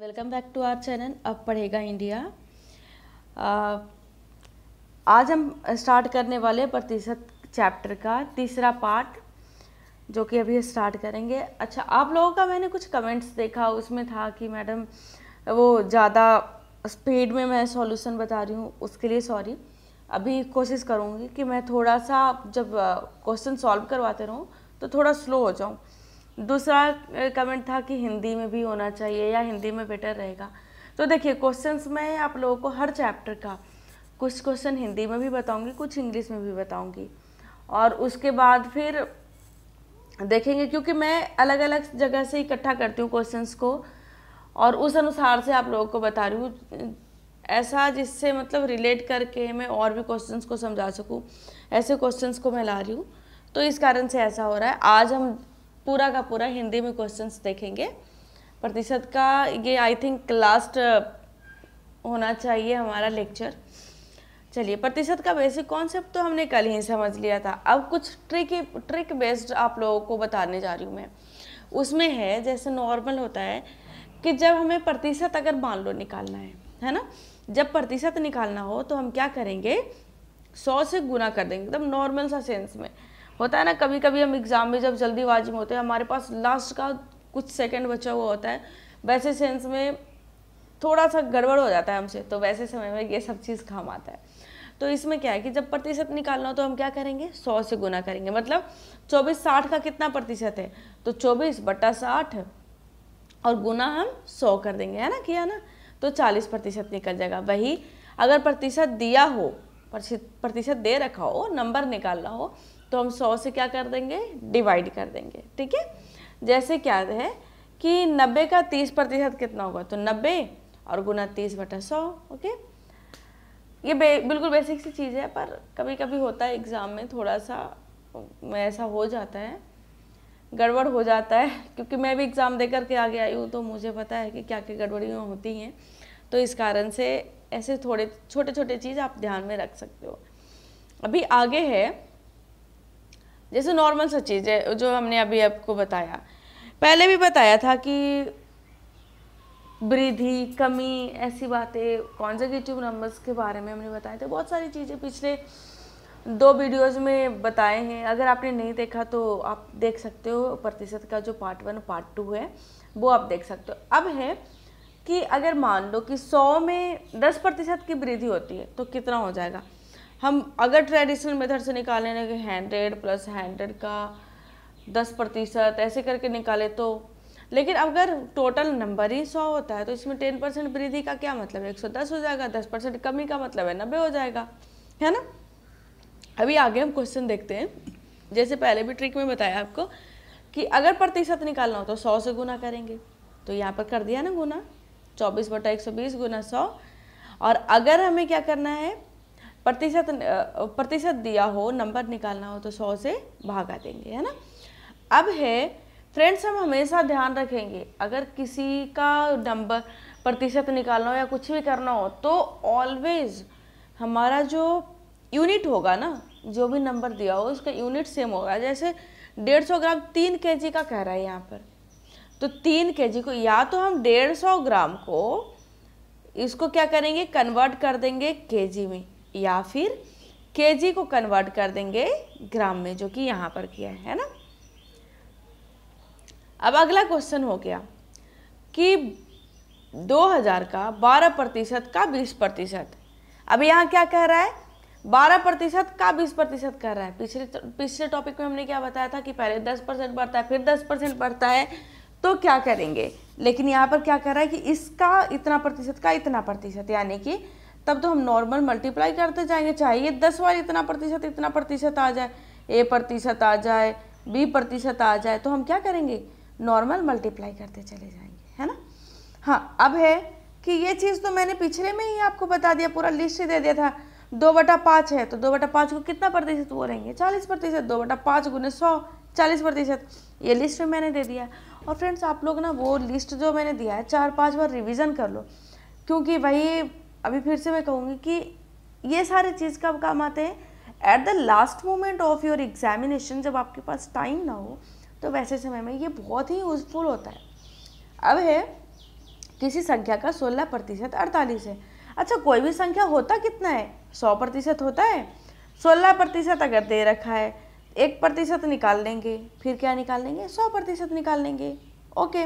Welcome back to our channel अब पढ़ेगा India आज हम स्टार्ट करने वाले प्रतिशत चैप्टर का तीसरा पार्ट जो कि अभी स्टार्ट करेंगे अच्छा आप लोगों का मैंने कुछ कमेंट्स देखा उसमें था कि मैडम वो ज़्यादा स्पीड में मैं सॉल्यूशन बता रही हूँ उसके लिए सॉरी अभी कोशिश करूँगी कि मैं थोड़ा सा जब क्वेश्चन सॉल्व करवाते रहूँ तो थोड़ा स्लो हो जाऊँ दूसरा कमेंट था कि हिंदी में भी होना चाहिए या हिंदी में बेटर रहेगा तो देखिए क्वेश्चंस में आप लोगों को हर चैप्टर का कुछ क्वेश्चन हिंदी में भी बताऊंगी कुछ इंग्लिश में भी बताऊंगी और उसके बाद फिर देखेंगे क्योंकि मैं अलग अलग जगह से इकट्ठा करती हूँ क्वेश्चंस को और उस अनुसार से आप लोगों को बता रही हूँ ऐसा जिससे मतलब रिलेट करके मैं और भी क्वेश्चंस को समझा सकूँ ऐसे क्वेश्चंस को मैं ला रही हूँ तो इस कारण से ऐसा हो रहा है आज हम पूरा का पूरा हिंदी में क्वेश्चंस देखेंगे प्रतिशत का ये आई थिंक लास्ट होना चाहिए हमारा लेक्चर चलिए प्रतिशत का बेसिक कॉन्सेप्ट तो हमने कल ही समझ लिया था अब कुछ ट्रिक ट्रिक बेस्ड आप लोगों को बताने जा रही हूँ मैं उसमें है जैसे नॉर्मल होता है कि जब हमें प्रतिशत अगर मान लो निकालना है है ना जब प्रतिशत निकालना हो तो हम क्या करेंगे सौ से गुना कर देंगे एकदम नॉर्मल सा सेंस में होता है ना कभी कभी हम एग्ज़ाम में जब जल्दीबाजी में होते हैं हमारे पास लास्ट का कुछ सेकंड बचा हुआ होता है वैसे सेंस में थोड़ा सा गड़बड़ हो जाता है हमसे तो वैसे समय में ये सब चीज़ काम आता है तो इसमें क्या है कि जब प्रतिशत निकालना हो तो हम क्या करेंगे सौ से गुना करेंगे मतलब चौबीस साठ का कितना प्रतिशत है तो चौबीस बटा साठ और गुना हम सौ कर देंगे है ना किया ना तो चालीस प्रतिशत निकल जाएगा वही अगर प्रतिशत दिया हो प्रतिशत दे रखा हो नंबर निकालना हो तो हम सौ से क्या कर देंगे डिवाइड कर देंगे ठीक है जैसे क्या है कि नब्बे का तीस प्रतिशत कितना होगा तो नब्बे और गुना तीस बटा सौ ओके ये बे, बिल्कुल बेसिक सी चीज़ है पर कभी कभी होता है एग्ज़ाम में थोड़ा सा ऐसा हो जाता है गड़बड़ हो जाता है क्योंकि मैं भी एग्ज़ाम दे करके आगे आई हूँ तो मुझे पता है कि क्या क्या गड़बड़ियाँ होती हैं तो इस कारण से ऐसे थोड़े छोटे छोटे चीज़ आप ध्यान में रख सकते हो अभी आगे है जैसे नॉर्मल सा चीज़ है जो हमने अभी आपको बताया पहले भी बताया था कि वृद्धि कमी ऐसी बातें कॉन्जर्गेटिव नंबर्स के बारे में हमने बताए थे बहुत सारी चीज़ें पिछले दो वीडियोस में बताए हैं अगर आपने नहीं देखा तो आप देख सकते हो प्रतिशत का जो पार्ट वन पार्ट टू है वो आप देख सकते हो अब है कि अगर मान लो कि सौ में दस प्रतिशत की वृद्धि होती है तो कितना हो जाएगा हम अगर ट्रेडिशनल मेथड से निकालें ना कि हंड्रेड प्लस हंड्रेड का दस प्रतिशत ऐसे करके निकाले तो लेकिन अगर टोटल नंबर ही सौ होता है तो इसमें टेन परसेंट वृद्धि का क्या मतलब है एक सौ दस हो जाएगा दस परसेंट कमी का मतलब है नब्बे हो जाएगा है ना अभी आगे हम क्वेश्चन देखते हैं जैसे पहले भी ट्रिक में बताया आपको कि अगर प्रतिशत निकालना हो तो सौ से गुना करेंगे तो यहाँ पर कर दिया ना गुना चौबीस बटा एक सौ बीस गुना सौ और अगर हमें क्या करना है प्रतिशत प्रतिशत दिया हो नंबर निकालना हो तो सौ से भागा देंगे है ना अब है फ्रेंड्स हम हमेशा ध्यान रखेंगे अगर किसी का नंबर प्रतिशत निकालना हो या कुछ भी करना हो तो ऑलवेज हमारा जो यूनिट होगा ना जो भी नंबर दिया हो उसका यूनिट सेम होगा जैसे डेढ़ सौ ग्राम तीन के जी का कह रहा है यहाँ पर तो तीन के जी को या तो हम डेढ़ सौ ग्राम को इसको क्या करेंगे कन्वर्ट कर देंगे के जी में या फिर जी को कन्वर्ट कर देंगे ग्राम में जो कि यहाँ पर किया है, है ना अब अगला क्वेश्चन हो गया कि 2000 का 12 प्रतिशत का 20 प्रतिशत अब यहाँ क्या कह रहा है 12 प्रतिशत का 20 प्रतिशत कह रहा है पिछले तो, पिछले टॉपिक में हमने क्या बताया था कि पहले 10 परसेंट बढ़ता है फिर 10 परसेंट बढ़ता है तो क्या करेंगे लेकिन यहाँ पर क्या कह रहा है कि इसका इतना प्रतिशत का इतना प्रतिशत यानी कि तब तो हम नॉर्मल मल्टीप्लाई करते जाएंगे चाहे ये दस बार इतना प्रतिशत इतना प्रतिशत आ जाए ए प्रतिशत आ जाए बी प्रतिशत आ जाए तो हम क्या करेंगे नॉर्मल मल्टीप्लाई करते चले जाएंगे है ना हाँ अब है कि ये चीज़ तो मैंने पिछले में ही आपको बता दिया पूरा लिस्ट दे दिया था दो बटा पाँच है तो दो बटा पाँच को कितना प्रतिशत वो रहेंगे चालीस प्रतिशत दो बटा पाँच गुने सौ चालीस प्रतिशत ये लिस्ट में मैंने दे दिया और फ्रेंड्स आप लोग ना वो लिस्ट जो मैंने दिया है चार पाँच बार रिविज़न कर लो क्योंकि वही अभी फिर से मैं कहूँगी कि ये सारे चीज़ कब काम आते हैं at the last moment of your examination जब आपके पास टाइम ना हो तो वैसे समय में ये बहुत ही यूजफुल होता है अब है किसी संख्या का सोलह प्रतिशत अड़तालीस है अच्छा कोई भी संख्या होता कितना है सौ प्रतिशत होता है सोलह प्रतिशत अगर दे रखा है एक प्रतिशत निकाल लेंगे फिर क्या निकाल लेंगे सौ प्रतिशत निकाल लेंगे ओके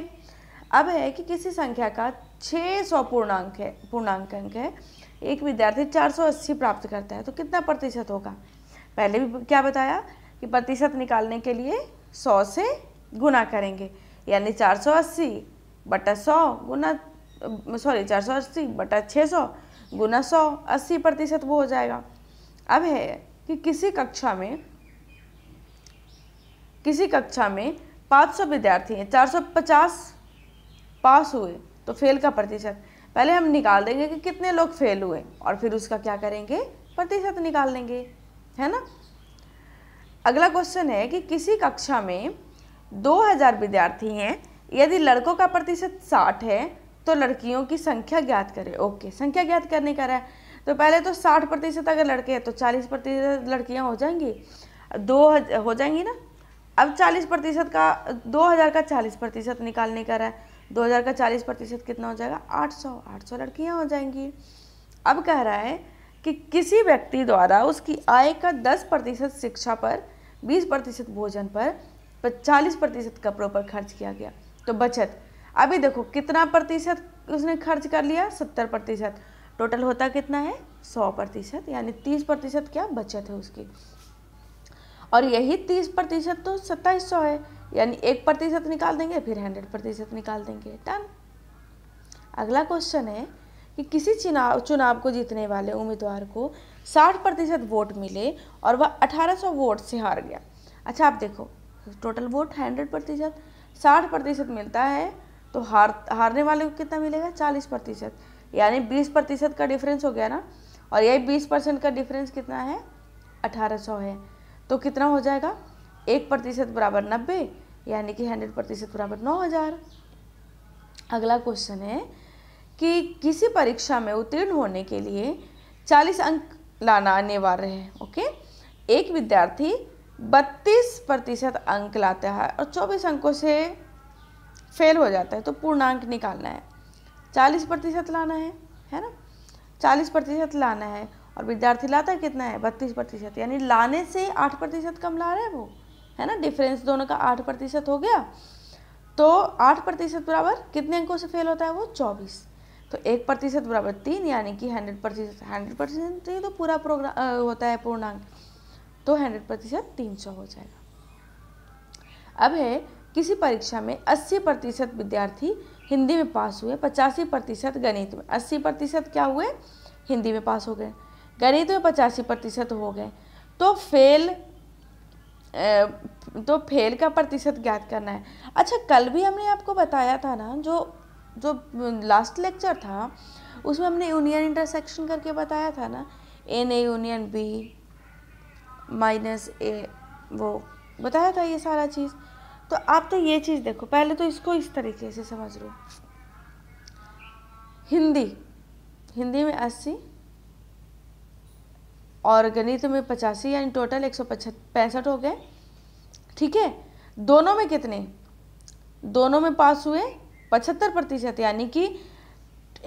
अब है कि किसी संख्या का छः सौ पूर्णांक है पूर्णांक अंक है एक विद्यार्थी 480 प्राप्त करता है तो कितना प्रतिशत होगा पहले भी क्या बताया कि प्रतिशत निकालने के लिए 100 से गुना करेंगे यानी 480 बटा सौ गुना सॉरी अस्सी बटा सौ गुना सौ अस्सी प्रतिशत वो हो जाएगा अब है कि किसी कक्षा में किसी कक्षा में 500 विद्यार्थी हैं 450 पास हुए तो फेल का प्रतिशत पहले हम निकाल देंगे कि कितने लोग फेल हुए और फिर उसका क्या करेंगे प्रतिशत निकाल लेंगे है ना अगला क्वेश्चन है कि किसी कक्षा में 2000 विद्यार्थी हैं यदि लड़कों का प्रतिशत 60 है तो लड़कियों की संख्या ज्ञात करें ओके संख्या ज्ञात करने का रहा है तो पहले तो 60 प्रतिशत अगर लड़के हैं तो 40 प्रतिशत लड़कियाँ हो जाएंगी दो हो जाएंगी ना अब 40 प्रतिशत का 2000 का 40 प्रतिशत निकालने का रहा है 2000 का 40 प्रतिशत कितना हो जाएगा 800 800 लड़कियां हो जाएंगी अब कह रहा है कि किसी व्यक्ति द्वारा उसकी आय का 10 प्रतिशत शिक्षा पर 20 प्रतिशत भोजन पर चालीस प्रतिशत कपड़ों पर खर्च किया गया तो बचत अभी देखो कितना प्रतिशत उसने खर्च कर लिया सत्तर प्रतिशत टोटल होता कितना है सौ प्रतिशत यानी तीस प्रतिशत क्या बचत है उसकी और यही तीस प्रतिशत तो सत्ताईस सौ है यानी एक प्रतिशत निकाल देंगे फिर हंड्रेड प्रतिशत निकाल देंगे डन अगला क्वेश्चन है कि किसी चुनाव चुनाव को जीतने वाले उम्मीदवार को साठ प्रतिशत वोट मिले और वह अठारह सौ वोट से हार गया अच्छा आप देखो टोटल वोट हंड्रेड प्रतिशत साठ प्रतिशत मिलता है तो हार हारने वाले को कितना मिलेगा चालीस प्रतिशत यानी बीस प्रतिशत का डिफरेंस हो गया ना और यही बीस परसेंट का डिफरेंस कितना है अठारह सौ है तो कितना हो जाएगा एक प्रतिशत बराबर नब्बे यानी कि हंड्रेड प्रतिशत बराबर नौ हज़ार अगला क्वेश्चन है कि किसी परीक्षा में उत्तीर्ण होने के लिए चालीस अंक लाना अनिवार्य है ओके एक विद्यार्थी बत्तीस प्रतिशत अंक लाता है और चौबीस अंकों से फेल हो जाता है तो पूर्णांक निकालना है चालीस प्रतिशत लाना है है ना चालीस प्रतिशत लाना है और विद्यार्थी लाता है कितना है बत्तीस प्रतिशत यानी लाने से आठ प्रतिशत कम ला रहा है वो है ना डिफरेंस दोनों का आठ प्रतिशत हो गया तो आठ प्रतिशत बराबर कितने अंकों से फेल होता है वो चौबीस तो एक प्रतिशत बराबर तीन यानी कि हंड्रेड प्रतिशत हंड्रेड तो परसेंट तो पूरा प्रोग्राम होता है पूर्णांक तो हंड्रेड प्रतिशत तीन सौ हो जाएगा अब है किसी परीक्षा में अस्सी प्रतिशत विद्यार्थी हिंदी में पास हुए पचासी प्रतिशत गणित में अस्सी प्रतिशत क्या हुए हिंदी में पास हो गए गणित में पचासी प्रतिशत हो गए तो फेल तो फेल का प्रतिशत ज्ञात करना है अच्छा कल भी हमने आपको बताया था ना जो जो लास्ट लेक्चर था उसमें हमने यूनियन इंटरसेक्शन करके बताया था ना N A union B minus A वो बताया था ये सारा चीज़ तो आप तो ये चीज़ देखो पहले तो इसको इस तरीके से समझ लो हिंदी हिंदी में अस्सी और गणित तो में पचासी यानी टोटल एक सौ पैंसठ हो गए ठीक है दोनों में कितने दोनों में पास हुए पचहत्तर प्रतिशत यानी कि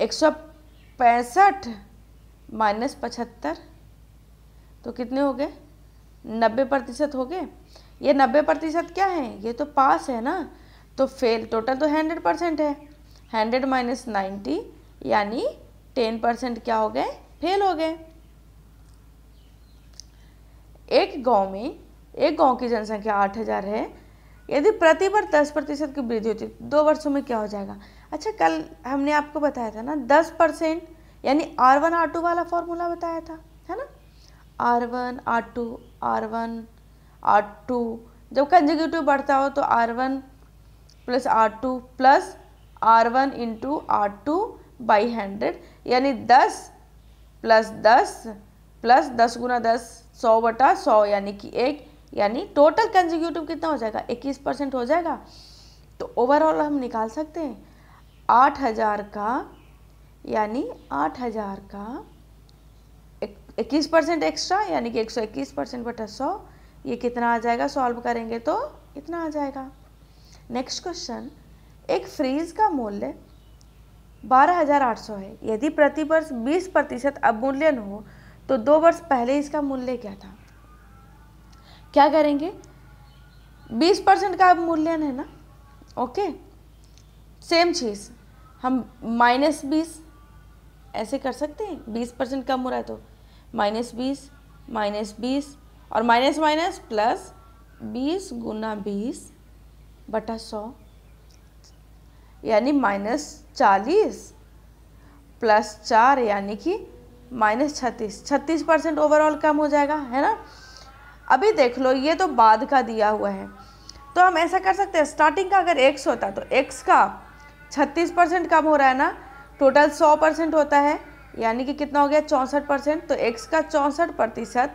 एक सौ पैंसठ माइनस पचहत्तर तो कितने हो गए नब्बे प्रतिशत हो गए ये नब्बे प्रतिशत क्या है ये तो पास है ना तो फेल टोटल तो हंड्रेड परसेंट है हंड्रेड माइनस नाइन्टी यानी टेन परसेंट क्या हो गए फेल हो गए एक गांव में एक गांव की जनसंख्या आठ हज़ार है यदि प्रति वर्ष दस प्रतिशत की वृद्धि होती दो वर्षों में क्या हो जाएगा अच्छा कल हमने आपको बताया था ना दस परसेंट यानी आर वन आर टू वाला फॉर्मूला बताया था है ना R one R two R one R two जब कंजिक्यूटिव बढ़ता हो तो R one plus R two plus R one into R two by hundred यानी दस प्लस दस प्लस दस गुना दस सौ बटा सौ यानी कि एक यानी टोटल कंजिक्यूटिव कितना हो जाएगा इक्कीस परसेंट हो जाएगा तो ओवरऑल हम निकाल सकते हैं आठ हज़ार का यानी आठ हज़ार का इक्कीस परसेंट एक्स्ट्रा यानी कि एक सौ इक्कीस परसेंट बटा सौ ये कितना आ जाएगा सॉल्व करेंगे तो इतना आ जाएगा नेक्स्ट क्वेश्चन एक फ्रीज का मूल्य बारह हज़ार आठ सौ है यदि प्रति वर्ष बीस प्रतिशत अवमूल्यन हो तो दो वर्ष पहले इसका मूल्य क्या था क्या करेंगे 20 परसेंट का मूल्यन है ना ओके सेम चीज़ हम माइनस बीस ऐसे कर सकते हैं बीस परसेंट कम हो रहा है तो माइनस बीस माइनस बीस और माइनस माइनस प्लस बीस गुना बीस बटा सौ यानी माइनस चालीस प्लस चार यानी कि माइनस छत्तीस छत्तीस परसेंट ओवरऑल कम हो जाएगा है ना अभी देख लो ये तो बाद का दिया हुआ है तो हम ऐसा कर सकते हैं स्टार्टिंग का अगर एक्स होता तो एक्स का छत्तीस परसेंट कम हो रहा है ना टोटल सौ परसेंट होता है यानी कि कितना हो गया चौंसठ परसेंट तो एक्स का चौंसठ प्रतिशत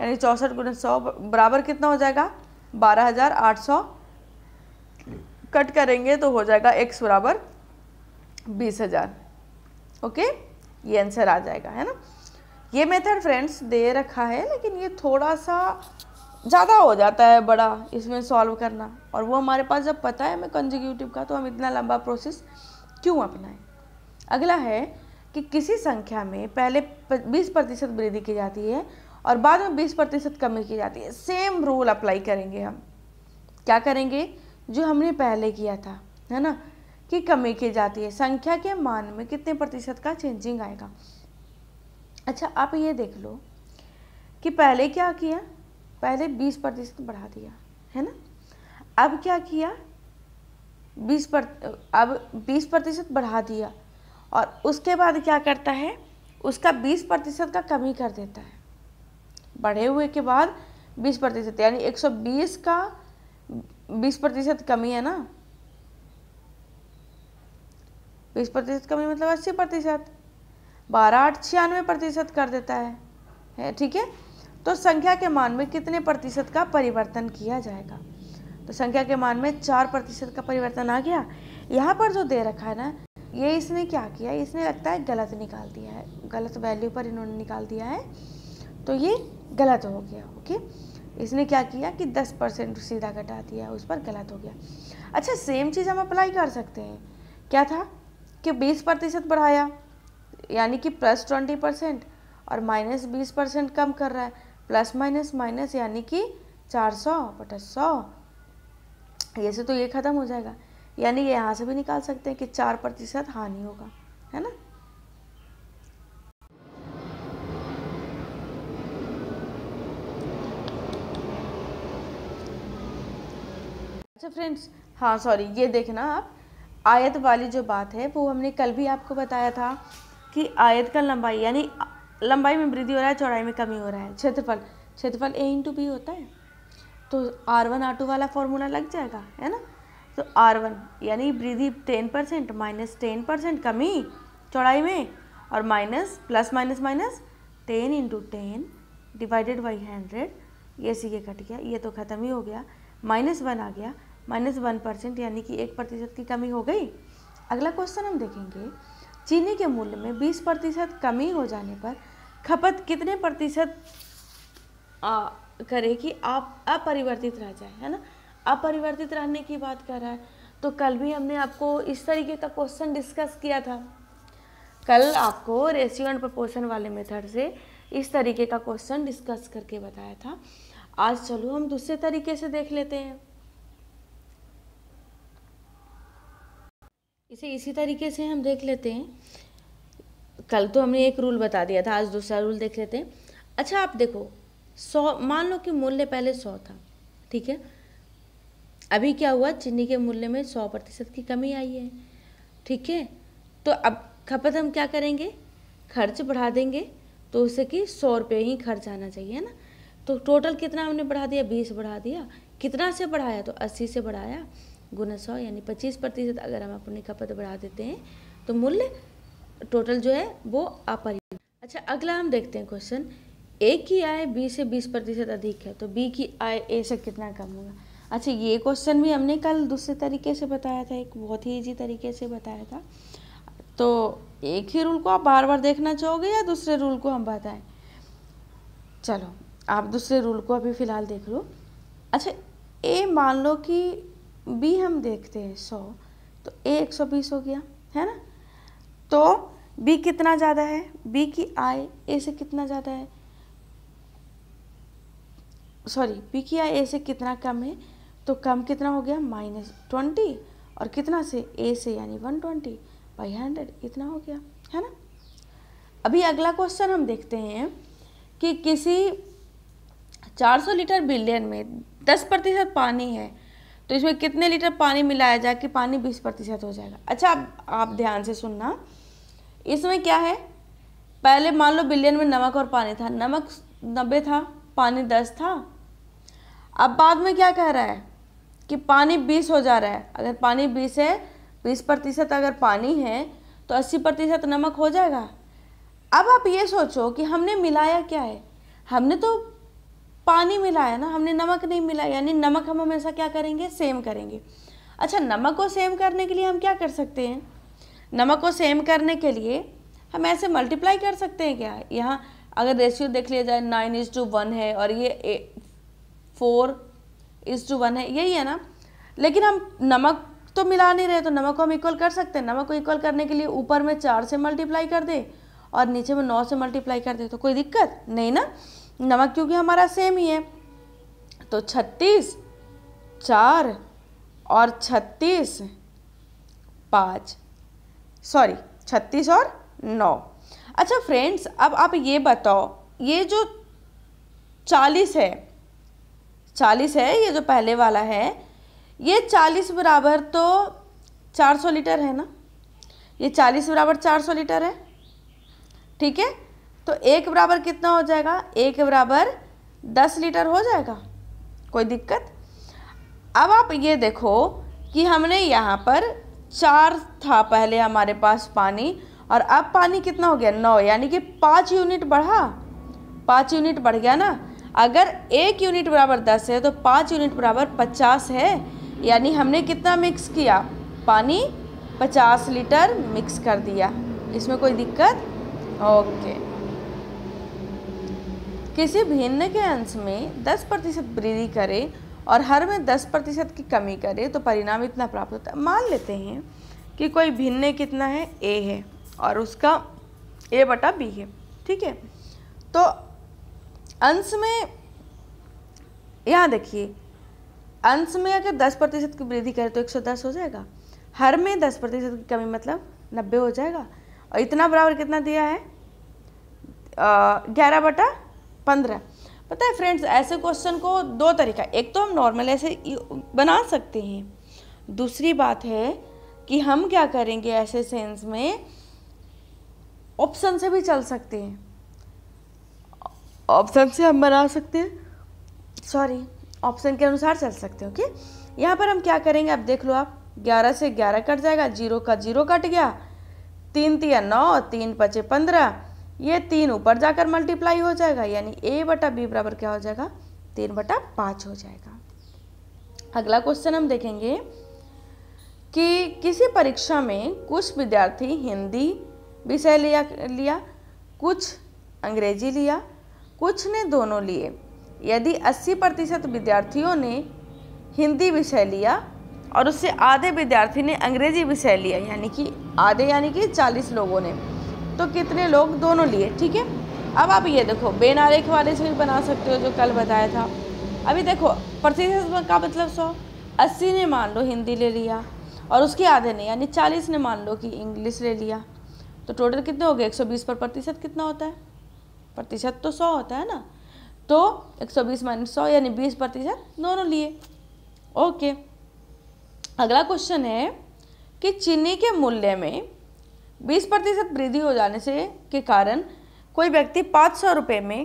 यानी चौंसठ गुण सौ बराबर कितना हो जाएगा बारह हज़ार आठ सौ कट करेंगे तो हो जाएगा एक्स बराबर बीस हज़ार ओके ये आंसर आ जाएगा है ना ये मेथड फ्रेंड्स दे रखा है लेकिन ये थोड़ा सा ज़्यादा हो जाता है बड़ा इसमें सॉल्व करना और वो हमारे पास जब पता है हमें कंजिक्यूटिव का तो हम इतना लंबा प्रोसेस क्यों अपनाएं अगला है कि किसी संख्या में पहले 20 प्रतिशत वृद्धि की जाती है और बाद में 20 प्रतिशत कमी की जाती है सेम रूल अप्लाई करेंगे हम क्या करेंगे जो हमने पहले किया था है ना की कमी की जाती है संख्या के मान में कितने प्रतिशत का चेंजिंग आएगा अच्छा आप ये देख लो कि पहले क्या किया पहले 20 प्रतिशत बढ़ा दिया है ना अब क्या किया 20 पर अब 20 प्रतिशत बढ़ा दिया और उसके बाद क्या करता है उसका 20 प्रतिशत का कमी कर देता है बढ़े हुए के बाद 20 प्रतिशत यानी 120 का 20 प्रतिशत कमी है ना बीस तो प्रतिशत कमी मतलब अस्सी प्रतिशत बारह आठ छियानवे प्रतिशत कर देता है, है ठीक है तो संख्या के मान में कितने प्रतिशत का परिवर्तन किया जाएगा तो संख्या के मान में चार प्रतिशत का परिवर्तन आ गया यहाँ पर जो दे रखा है ना ये इसने क्या किया इसने लगता है गलत निकाल दिया है गलत वैल्यू पर इन्होंने निकाल दिया है तो ये गलत हो गया ओके इसने क्या किया कि 10 परसेंट सीधा घटा दिया उस पर गलत हो गया अच्छा सेम चीज़ हम अप्लाई कर सकते हैं क्या था कि 20 प्रतिशत बढ़ाया यानी कि प्लस ट्वेंटी परसेंट और माइनस बीस परसेंट कम कर रहा है प्लस माइनस माइनस यानी कि चार सौ बटा सौ ये तो ये ख़त्म हो जाएगा यानी ये यहाँ से भी निकाल सकते हैं कि चार प्रतिशत हानि होगा है ना अच्छा फ्रेंड्स हाँ सॉरी ये देखना आप आयत वाली जो बात है वो हमने कल भी आपको बताया था कि आयत का लंबाई यानी लंबाई में वृद्धि हो रहा है चौड़ाई में कमी हो रहा है क्षेत्रफल क्षेत्रफल ए इंटू बी होता है तो आर वन आर टू वाला फॉर्मूला लग जाएगा है ना तो आर वन यानी वृद्धि ten percent minus ten percent कमी चौड़ाई में और minus plus minus minus ten into ten divided by hundred ये सी ये कट गया ये तो ख़त्म ही हो गया माइनस वन आ गया माइनस वन परसेंट यानी कि एक प्रतिशत की कमी हो गई अगला क्वेश्चन हम देखेंगे चीनी के मूल्य में बीस प्रतिशत कमी हो जाने पर खपत कितने प्रतिशत करें कि आप अपरिवर्तित रह जाए है ना अपरिवर्तित रहने की बात कर रहा है तो कल भी हमने आपको इस तरीके का क्वेश्चन डिस्कस किया था कल आपको रेशियो एंड प्रपोर्शन वाले मेथड से इस तरीके का क्वेश्चन डिस्कस करके बताया था आज चलो हम दूसरे तरीके से देख लेते हैं इसे इसी तरीके से हम देख लेते हैं कल तो हमने एक रूल बता दिया था आज दूसरा रूल देख लेते हैं अच्छा आप देखो सौ मान लो कि मूल्य पहले सौ था ठीक है अभी क्या हुआ चीनी के मूल्य में सौ प्रतिशत की कमी आई है ठीक है तो अब खपत हम क्या करेंगे खर्च बढ़ा देंगे तो उसे कि सौ रुपये ही खर्च आना चाहिए ना तो टोटल कितना हमने बढ़ा दिया बीस बढ़ा दिया कितना से बढ़ाया तो अस्सी से बढ़ाया गुना सौ यानी पच्चीस प्रतिशत अगर हम अपनी खपत बढ़ा देते हैं तो मूल्य टोटल जो है वो अपरिवर्तित अच्छा अगला हम देखते हैं क्वेश्चन ए की आय बी से बीस प्रतिशत अधिक है तो बी की आय ए से कितना कम होगा अच्छा ये क्वेश्चन भी हमने कल दूसरे तरीके से बताया था एक बहुत ही ईजी तरीके से बताया था तो एक ही रूल को आप बार बार देखना चाहोगे या दूसरे रूल को हम बताएं चलो आप दूसरे रूल को अभी फ़िलहाल देख लो अच्छा ए मान लो कि बी हम देखते हैं सौ तो ए एक सौ बीस हो गया है ना तो बी कितना ज़्यादा है बी की आय ए से कितना ज़्यादा है सॉरी बी की आय ए से कितना कम है तो कम कितना हो गया माइनस ट्वेंटी और कितना से ए से यानी वन ट्वेंटी बाई हंड्रेड इतना हो गया है ना अभी अगला क्वेश्चन हम देखते हैं कि किसी 400 लीटर बिलियन में 10 प्रतिशत पानी है तो इसमें कितने लीटर पानी मिलाया जाए कि पानी बीस प्रतिशत हो जाएगा अच्छा अब आप ध्यान से सुनना इसमें क्या है पहले मान लो बिलियन में नमक और पानी था नमक नब्बे था पानी दस था अब बाद में क्या कह रहा है कि पानी बीस हो जा रहा है अगर पानी बीस है बीस प्रतिशत अगर पानी है तो अस्सी प्रतिशत नमक हो जाएगा अब आप ये सोचो कि हमने मिलाया क्या है हमने तो पानी मिलाया ना हमने नमक नहीं मिलाया यानी नमक हम हमेशा क्या करेंगे सेम करेंगे अच्छा नमक को सेम करने के लिए हम क्या कर सकते हैं नमक को सेम करने के लिए हम ऐसे मल्टीप्लाई कर सकते हैं क्या यहाँ अगर रेशियो देख लिया जाए नाइन इज टू वन है और ये फोर इज टू वन है यही है ना लेकिन हम नमक तो मिला नहीं रहे तो नमक को हम इक्वल कर सकते हैं नमक को इक्वल करने के लिए ऊपर में चार से मल्टीप्लाई कर दे और नीचे में नौ से मल्टीप्लाई कर दे तो कोई दिक्कत नहीं ना नमक क्योंकि हमारा सेम ही है तो छत्तीस चार और छत्तीस पाँच सॉरी छत्तीस और नौ अच्छा फ्रेंड्स अब आप ये बताओ ये जो चालीस है चालीस है ये जो पहले वाला है ये चालीस बराबर तो चार सौ लीटर है ना ये चालीस बराबर चार सौ लीटर है ठीक है तो ए के बराबर कितना हो जाएगा ए के बराबर दस लीटर हो जाएगा कोई दिक्कत अब आप ये देखो कि हमने यहाँ पर चार था पहले हमारे पास पानी और अब पानी कितना हो गया नौ यानी कि पाँच यूनिट बढ़ा पाँच यूनिट बढ़ गया ना अगर एक यूनिट बराबर दस है तो पाँच यूनिट बराबर पचास है यानी हमने कितना मिक्स किया पानी पचास लीटर मिक्स कर दिया इसमें कोई दिक्कत ओके किसी भिन्न के अंश में 10 प्रतिशत वृद्धि करे और हर में 10 प्रतिशत की कमी करे तो परिणाम इतना प्राप्त होता है मान लेते हैं कि कोई भिन्न कितना है ए है और उसका ए बटा बी है ठीक है तो अंश में यहाँ देखिए अंश में अगर 10 प्रतिशत की वृद्धि करें तो 110 हो जाएगा हर में 10 प्रतिशत की कमी मतलब 90 हो जाएगा और इतना बराबर कितना दिया है ग्यारह बटा पंद्रह पता है फ्रेंड्स ऐसे क्वेश्चन को दो तरीका एक तो हम नॉर्मल ऐसे बना सकते हैं दूसरी बात है कि हम क्या करेंगे ऐसे सेंस में ऑप्शन से भी चल सकते हैं ऑप्शन से हम बना सकते हैं सॉरी ऑप्शन के अनुसार चल सकते हैं ओके यहाँ पर हम क्या करेंगे अब देख लो आप ग्यारह से ग्यारह कट जाएगा जीरो का जीरो कट गया तीन तीन नौ तीन पचे पंद्रह ये तीन ऊपर जाकर मल्टीप्लाई हो जाएगा यानी ए बटा बी बराबर क्या हो जाएगा तीन बटा पाँच हो जाएगा अगला क्वेश्चन हम देखेंगे कि किसी परीक्षा में कुछ विद्यार्थी हिंदी विषय लिया लिया कुछ अंग्रेजी लिया कुछ ने दोनों लिए यदि 80 प्रतिशत विद्यार्थियों ने हिंदी विषय लिया और उससे आधे विद्यार्थी ने अंग्रेजी विषय लिया यानी कि आधे यानी कि 40 लोगों ने तो कितने लोग दोनों लिए ठीक है अब आप ये देखो बेन आरेख वाले से भी बना सकते हो जो कल बताया था अभी देखो प्रतिशत का मतलब सौ अस्सी ने मान लो हिंदी ले लिया और उसके आधे ने यानी चालीस ने मान लो कि इंग्लिश ले लिया तो टोटल कितने हो गए एक सौ बीस पर प्रतिशत कितना होता है प्रतिशत तो सौ होता है ना तो एक सौ बीस माइनस सौ यानी बीस प्रतिशत दोनों लिए ओके अगला क्वेश्चन है कि चीनी के मूल्य में बीस प्रतिशत वृद्धि हो जाने से के कारण कोई व्यक्ति पाँच सौ रुपये में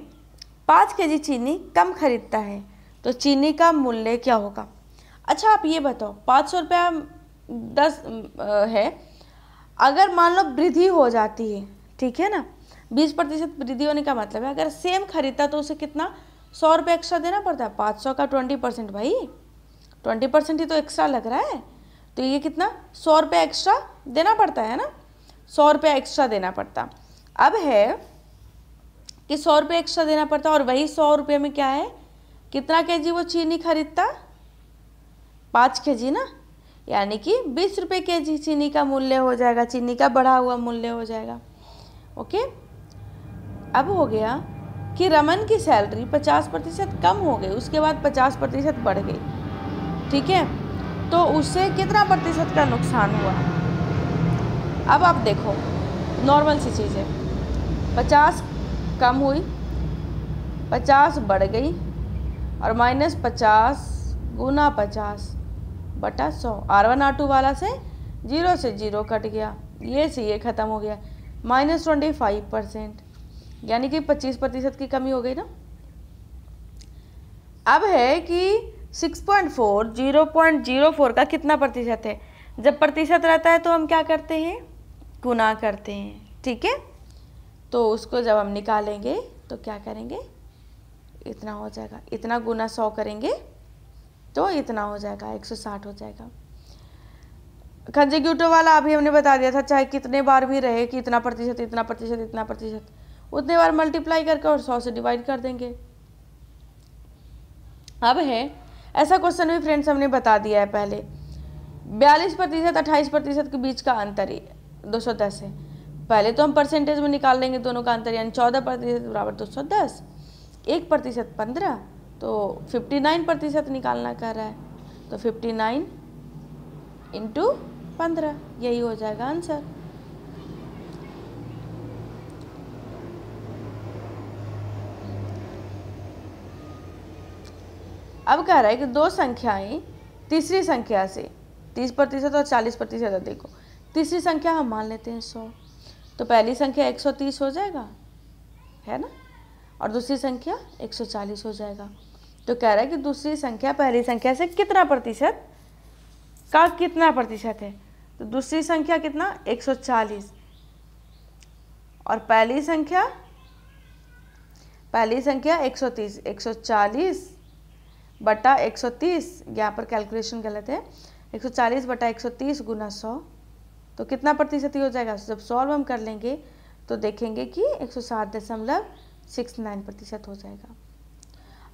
पाँच के चीनी कम खरीदता है तो चीनी का मूल्य क्या होगा अच्छा आप ये बताओ पाँच सौ रुपया दस है अगर मान लो वृद्धि हो जाती है ठीक है ना बीस प्रतिशत वृद्धि होने का मतलब है अगर सेम खरीदता तो उसे कितना सौ रुपये एक्स्ट्रा देना पड़ता है पाँच सौ का ट्वेंटी परसेंट भाई ट्वेंटी परसेंट ही तो एक्स्ट्रा लग रहा है तो ये कितना सौ रुपये एक्स्ट्रा देना पड़ता है ना सौ रुपया एक्स्ट्रा देना पड़ता अब है कि सौ रुपये एक्स्ट्रा देना पड़ता और वही सौ रुपये में क्या है कितना के जी वो चीनी खरीदता पाँच के जी ना यानी कि बीस रुपये के जी चीनी का मूल्य हो जाएगा चीनी का बढ़ा हुआ मूल्य हो जाएगा ओके अब हो गया कि रमन की सैलरी पचास प्रतिशत कम हो गई उसके बाद पचास प्रतिशत बढ़ गई ठीक है तो उससे कितना प्रतिशत का नुकसान हुआ अब आप देखो नॉर्मल सी चीज़ है पचास कम हुई पचास बढ़ गई और माइनस पचास गुना पचास बटा सौ आर वन आर टू वाला से जीरो से जीरो कट गया ये से ये ख़त्म हो गया माइनस ट्वेंटी फाइव परसेंट यानी कि पच्चीस प्रतिशत की कमी हो गई ना अब है कि six point four zero point zero four का कितना प्रतिशत है जब प्रतिशत रहता है तो हम क्या करते हैं गुना करते हैं ठीक है तो उसको जब हम निकालेंगे तो क्या करेंगे इतना हो जाएगा इतना गुना सौ करेंगे तो इतना हो जाएगा एक सौ साठ हो जाएगा कंजिक्यूटिव वाला अभी हमने बता दिया था चाहे कितने बार भी रहे कि इतना प्रतिशत इतना प्रतिशत इतना प्रतिशत उतने बार मल्टीप्लाई करके और सौ से डिवाइड कर देंगे अब है ऐसा क्वेश्चन भी फ्रेंड्स हमने बता दिया है पहले बयालीस प्रतिशत अट्ठाईस प्रतिशत के बीच का अंतर है दो सौ दस है पहले तो हम परसेंटेज में निकाल लेंगे दोनों का अंतर यानी चौदह प्रतिशत बराबर दो सौ दस एक प्रतिशत पंद्रह तो फिफ्टी नाइन प्रतिशत निकालना कह रहा है तो फिफ्टी नाइन इंटू पंद्रह यही हो जाएगा आंसर अब कह रहा है कि दो संख्याएं तीसरी संख्या से तीस प्रतिशत और चालीस प्रतिशत अधिक हो तीसरी संख्या हम मान लेते हैं सौ तो पहली संख्या एक सौ तीस हो जाएगा है ना और दूसरी संख्या एक सौ चालीस हो जाएगा तो कह रहा है कि दूसरी संख्या पहली संख्या से कितना प्रतिशत का कितना प्रतिशत है तो दूसरी संख्या कितना चालीस और पहली संख्या पहली संख्या 130 140 बटा 130 यहाँ पर कैलकुलेशन गलत है 140 बटा 130 गुना सौ तो कितना प्रतिशत ही हो जाएगा जब सॉल्व हम कर लेंगे तो देखेंगे कि एक सौ सात दशमलव सिक्स नाइन प्रतिशत हो जाएगा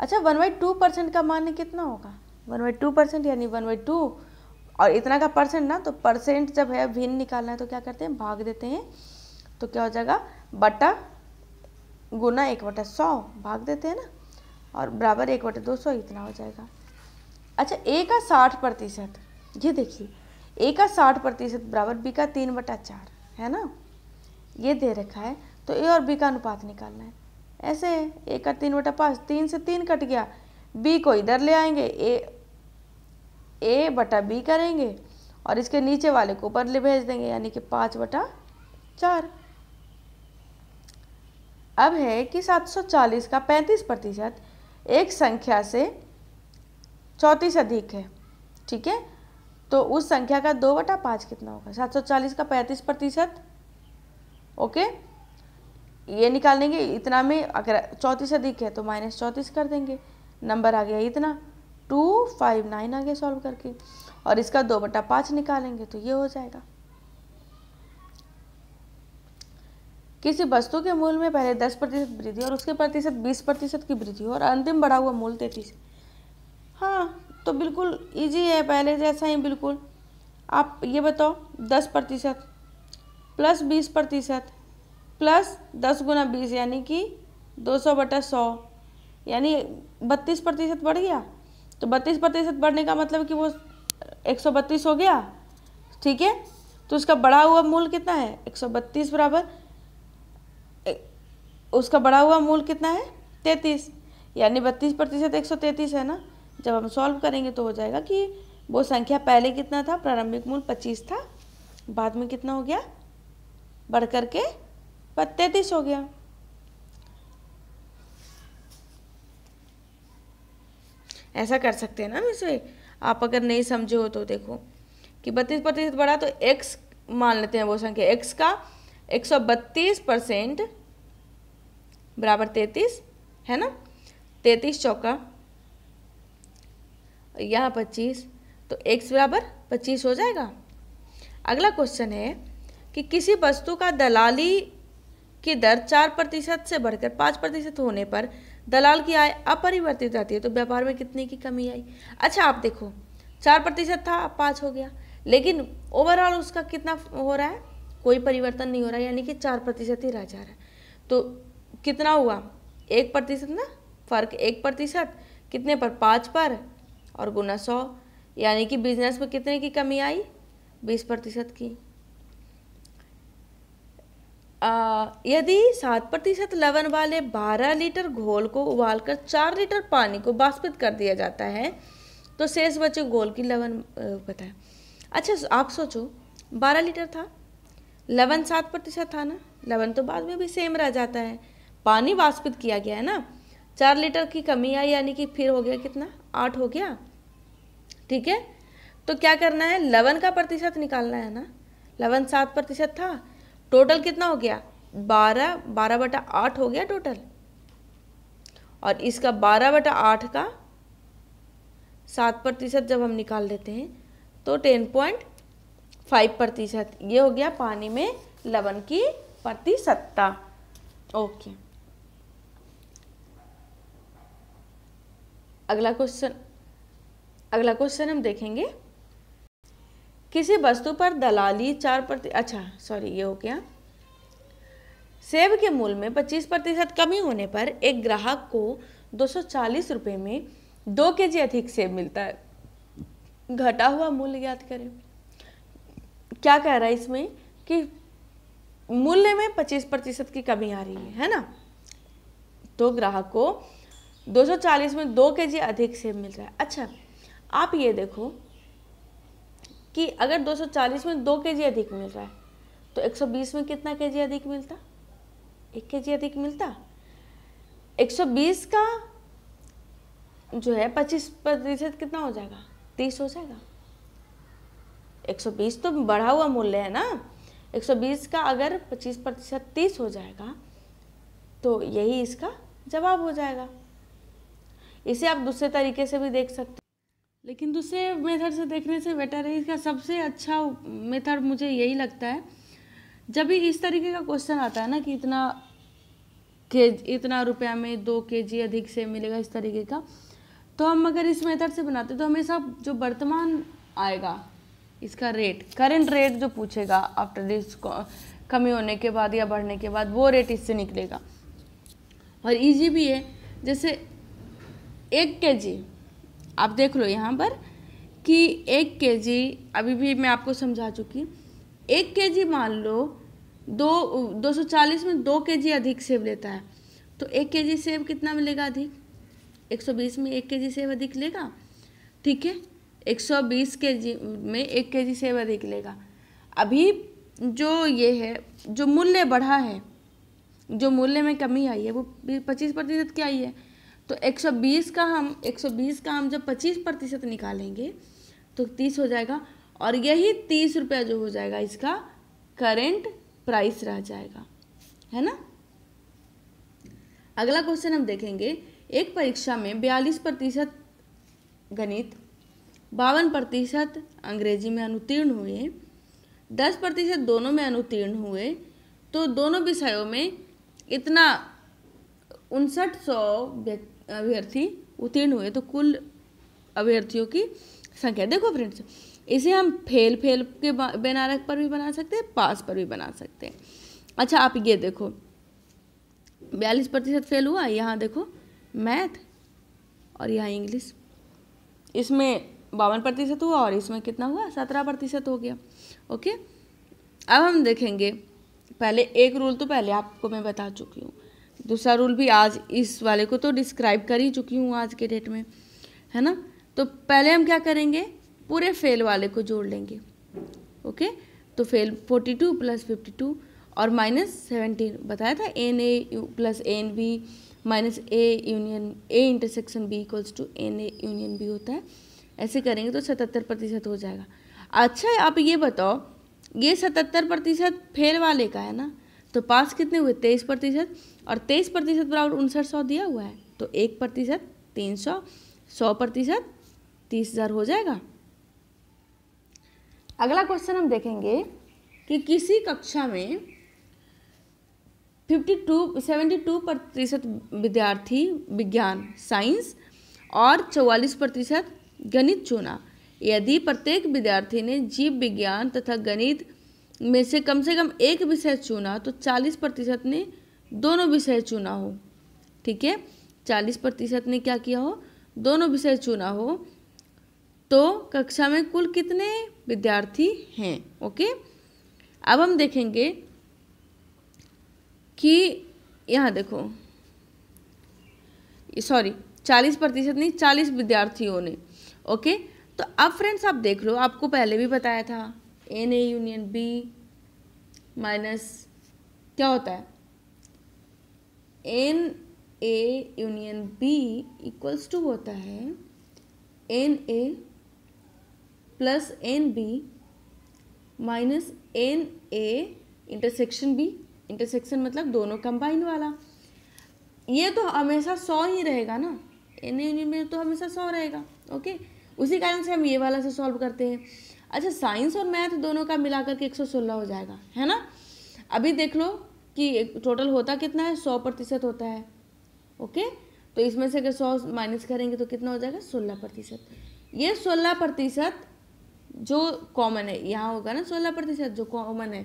अच्छा वन बाई टू परसेंट का मान कितना होगा वन बाई टू परसेंट यानी वन बाई टू और इतना का परसेंट ना तो परसेंट जब है भिन्न निकालना है तो क्या करते हैं भाग देते हैं तो क्या हो जाएगा बटा गुना एक बटा सौ भाग देते हैं ना और बराबर एक बटा दो सौ इतना हो जाएगा अच्छा ए का साठ प्रतिशत ये देखिए ए का साठ प्रतिशत बराबर बी का तीन बटा चार है ना ये दे रखा है तो ए और बी का अनुपात निकालना है ऐसे ए का तीन बटा पाँच तीन से तीन कट गया बी को इधर ले आएंगे ए ए बटा बी करेंगे और इसके नीचे वाले को ऊपर ले भेज देंगे यानी कि पाँच बटा चार अब है कि 740 का 35 प्रतिशत एक संख्या से चौंतीस अधिक है ठीक है तो उस संख्या का दो बटा पाँच कितना होगा सात सौ चालीस का पैंतीस प्रतिशत ओके ये निकाल देंगे इतना में अगर चौंतीस अधिक है तो माइनस चौंतीस कर देंगे नंबर आ गया इतना टू फाइव नाइन आ गया सॉल्व करके और इसका दो बटा पाँच निकालेंगे तो ये हो जाएगा किसी वस्तु के मूल में पहले दस प्रतिशत वृद्धि और उसके प्रतिशत बीस प्रतिशत की वृद्धि और अंतिम बढ़ा हुआ मूल तैतीस हाँ तो बिल्कुल इजी है पहले जैसा ही बिल्कुल आप ये बताओ दस प्रतिशत प्लस बीस प्रतिशत प्लस दस गुना बीस यानी कि दो सौ बटा सौ यानी बत्तीस प्रतिशत बढ़ गया तो बत्तीस प्रतिशत बढ़ने का मतलब कि वो एक सौ बत्तीस हो गया ठीक है तो उसका बढ़ा हुआ मूल कितना है एक सौ बत्तीस बराबर उसका बढ़ा हुआ मूल कितना है तैंतीस यानी बत्तीस प्रतिशत एक सौ तैंतीस है ना जब हम सॉल्व करेंगे तो हो जाएगा कि वो संख्या पहले कितना था प्रारंभिक मूल्य पच्चीस था बाद में कितना हो गया बढ़ कर के तैतीस हो गया ऐसा कर सकते हैं ना मिसवे आप अगर नहीं समझे हो तो देखो कि बत्तीस प्रतिशत बढ़ा तो एक्स मान लेते हैं वो संख्या एक्स का एक सौ बत्तीस परसेंट बराबर तैतीस है ना तैतीस चौका यहाँ पच्चीस तो एक्स बराबर पच्चीस हो जाएगा अगला क्वेश्चन है कि किसी वस्तु का दलाली की दर चार प्रतिशत से बढ़कर पाँच प्रतिशत होने पर दलाल की आय अपरिवर्तित रहती है तो व्यापार में कितने की कमी आई अच्छा आप देखो चार प्रतिशत था अब पाँच हो गया लेकिन ओवरऑल उसका कितना हो रहा है कोई परिवर्तन नहीं हो रहा है यानी कि चार प्रतिशत ही रह जा रहा है तो कितना हुआ एक प्रतिशत ना फर्क एक प्रतिशत कितने पर पाँच पर और गुना सौ यानी कि बिजनेस में कितने की कमी आई बीस प्रतिशत की आ, यदि सात प्रतिशत लवन वाले बारह लीटर घोल को उबालकर चार लीटर पानी को बाष्पित कर दिया जाता है तो शेष बचे घोल की लवन बताए अच्छा आप सोचो बारह लीटर था लवन सात प्रतिशत था ना लवन तो बाद में भी सेम रह जाता है पानी वाष्पित किया गया है ना चार लीटर की कमी आई यानी कि फिर हो गया कितना आठ हो गया ठीक है तो क्या करना है लवन का प्रतिशत निकालना है ना लवन सात प्रतिशत था टोटल कितना हो गया बारह बारह बटा आठ हो गया टोटल और इसका बारह बटा आठ का सात प्रतिशत जब हम निकाल लेते हैं तो टेन पॉइंट फाइव प्रतिशत ये हो गया पानी में लवन की प्रतिशतता ओके अगला क्वेश्चन अगला क्वेश्चन हम देखेंगे किसी वस्तु पर दलाली चार प्रति अच्छा सॉरी ये हो गया सेब के मूल में 25 प्रतिशत कमी होने पर एक ग्राहक को दो रुपए में दो के जी अधिक सेब मिलता है घटा हुआ मूल्य याद करें क्या कह रहा है इसमें कि मूल्य में 25 प्रतिशत की कमी आ रही है है ना तो ग्राहक को 240 में दो के जी अधिक सेब मिल रहा है अच्छा आप ये देखो कि अगर 240 में दो के जी अधिक मिल रहा है तो 120 में कितना के जी अधिक मिलता एक के जी अधिक मिलता 120 का जो है 25 प्रतिशत कितना हो जाएगा 30 हो जाएगा 120 तो बढ़ा हुआ मूल्य है ना 120 का अगर 25 प्रतिशत तीस हो जाएगा तो यही इसका जवाब हो जाएगा इसे आप दूसरे तरीके से भी देख सकते हो लेकिन दूसरे मेथड से देखने से बेटर है इसका सबसे अच्छा मेथड मुझे यही लगता है जब भी इस तरीके का क्वेश्चन आता है ना कि इतना के इतना रुपया में दो के जी अधिक से मिलेगा इस तरीके का तो हम अगर इस मेथड से बनाते तो हमेशा जो वर्तमान आएगा इसका रेट करेंट रेट जो पूछेगा आफ्टर दिस कमी होने के बाद या बढ़ने के बाद वो रेट इससे निकलेगा और इजी भी है जैसे एक के जी आप देख लो यहाँ पर कि एक के जी अभी भी मैं आपको समझा चुकी एक के जी मान लो दो दो सौ चालीस में दो के जी अधिक सेब लेता है तो एक के जी सेब कितना मिलेगा अधिक एक सौ बीस में एक के जी सेब अधिक लेगा ठीक है एक सौ बीस के जी में एक के जी सेब अधिक लेगा अभी जो ये है जो मूल्य बढ़ा है जो मूल्य में कमी आई है वो पच्चीस प्रतिशत की आई है तो 120 का हम 120 का हम जब 25 प्रतिशत निकालेंगे तो 30 हो जाएगा और यही तीस रुपया जो हो जाएगा इसका करेंट प्राइस रह जाएगा है ना अगला क्वेश्चन हम देखेंगे एक परीक्षा में बयालीस प्रतिशत गणित बावन प्रतिशत अंग्रेजी में अनुतीर्ण हुए दस प्रतिशत दोनों में अनुतीर्ण हुए तो दोनों विषयों में इतना उनसठ सौ अभ्यर्थी उत्तीर्ण हुए तो कुल अभ्यर्थियों की संख्या देखो फ्रेंड्स इसे हम फेल फेल के बेनारक पर भी बना सकते हैं पास पर भी बना सकते हैं अच्छा आप ये देखो बयालीस प्रतिशत फेल हुआ यहाँ देखो मैथ और यहाँ इंग्लिश इसमें बावन प्रतिशत हुआ और इसमें कितना हुआ सत्रह प्रतिशत हो गया ओके अब हम देखेंगे पहले एक रूल तो पहले आपको मैं बता चुकी हूँ दूसरा रूल भी आज इस वाले को तो डिस्क्राइब कर ही चुकी हूँ आज के डेट में है ना तो पहले हम क्या करेंगे पूरे फेल वाले को जोड़ लेंगे ओके तो fail forty two plus fifty two और माइनस सेवेंटीन बताया था N A plus N B minus A union A intersection B equals to N A union B होता है ऐसे करेंगे तो सतहत्तर प्रतिशत हो जाएगा अच्छा आप ये बताओ ये सतहत्तर प्रतिशत फेल वाले का है ना तो पास कितने हुए तेईस प्रतिशत और तेईस प्रतिशत बराबर उनसठ सौ दिया हुआ है तो एक प्रतिशत तीन सौ सौ प्रतिशत तीस हज़ार हो जाएगा अगला क्वेश्चन हम देखेंगे कि किसी कक्षा में फिफ्टी टू सेवेंटी टू प्रतिशत विद्यार्थी विज्ञान साइंस और चौवालीस प्रतिशत गणित चुना यदि प्रत्येक विद्यार्थी ने जीव विज्ञान तथा गणित में से कम से कम एक विषय चुना तो चालीस प्रतिशत ने दोनों विषय चुना हो ठीक है चालीस प्रतिशत ने क्या किया हो दोनों विषय चुना हो तो कक्षा में कुल कितने विद्यार्थी हैं ओके अब हम देखेंगे कि यहाँ देखो सॉरी चालीस प्रतिशत नहीं चालीस विद्यार्थियों ने ओके तो अब फ्रेंड्स आप देख लो आपको पहले भी बताया था N A union B minus क्या होता है N A union B equals to होता है N A plus N B minus N A intersection B intersection मतलब दोनों कंबाइन वाला ये तो हमेशा सौ ही रहेगा ना एन ए यूनियन बी तो हमेशा सौ रहेगा ओके उसी कारण से हम ये वाला से सॉल्व करते हैं अच्छा साइंस और मैथ दोनों का मिला करके एक हो जाएगा है ना अभी देख लो कि टोटल होता कितना है सौ प्रतिशत होता है ओके तो इसमें से अगर सौ माइनस करेंगे तो कितना हो जाएगा सोलह प्रतिशत ये सोलह प्रतिशत जो कॉमन है यहाँ होगा ना सोलह प्रतिशत जो कॉमन है